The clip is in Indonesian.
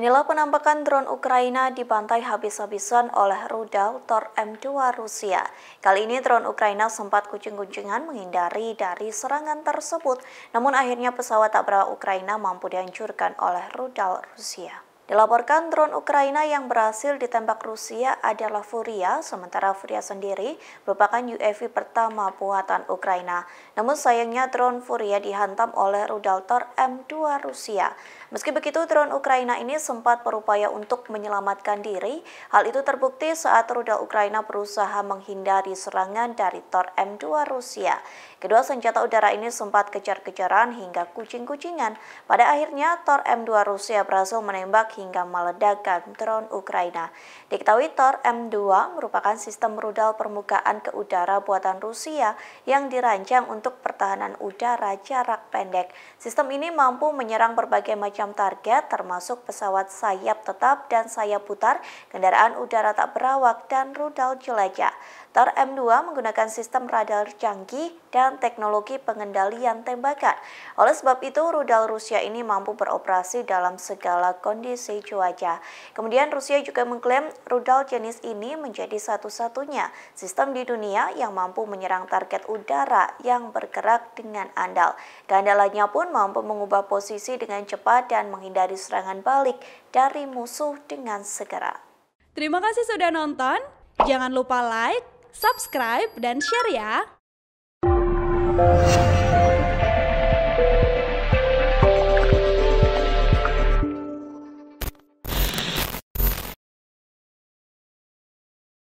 Inilah penampakan drone Ukraina di pantai habis-habisan oleh rudal Tor M2 Rusia. Kali ini drone Ukraina sempat kucing kucingan menghindari dari serangan tersebut, namun akhirnya pesawat tak berawak Ukraina mampu dihancurkan oleh rudal Rusia. Dilaporkan drone Ukraina yang berhasil ditembak Rusia adalah Furia, sementara Furia sendiri merupakan UAV pertama buatan Ukraina. Namun sayangnya drone Furia dihantam oleh rudal Tor M2 Rusia. Meski begitu, drone Ukraina ini sempat berupaya untuk menyelamatkan diri. Hal itu terbukti saat rudal Ukraina berusaha menghindari serangan dari Tor M2 Rusia. Kedua senjata udara ini sempat kejar-kejaran hingga kucing-kucingan. Pada akhirnya, Tor M2 Rusia berhasil menembak hingga meledakkan drone Ukraina. Diketahui Tor M2 merupakan sistem rudal permukaan ke udara buatan Rusia yang dirancang untuk pertahanan udara jarak pendek. Sistem ini mampu menyerang berbagai macam target termasuk pesawat sayap tetap dan sayap putar, kendaraan udara tak berawak, dan rudal jelajah. Tor M2 menggunakan sistem radar canggih dan teknologi pengendalian tembakan. Oleh sebab itu, rudal Rusia ini mampu beroperasi dalam segala kondisi kondisi cuaca. Kemudian Rusia juga mengklaim rudal jenis ini menjadi satu-satunya sistem di dunia yang mampu menyerang target udara yang bergerak dengan andal. Keandalannya pun mampu mengubah posisi dengan cepat dan menghindari serangan balik dari musuh dengan segera. Terima kasih sudah nonton. Jangan lupa like, subscribe, dan share ya.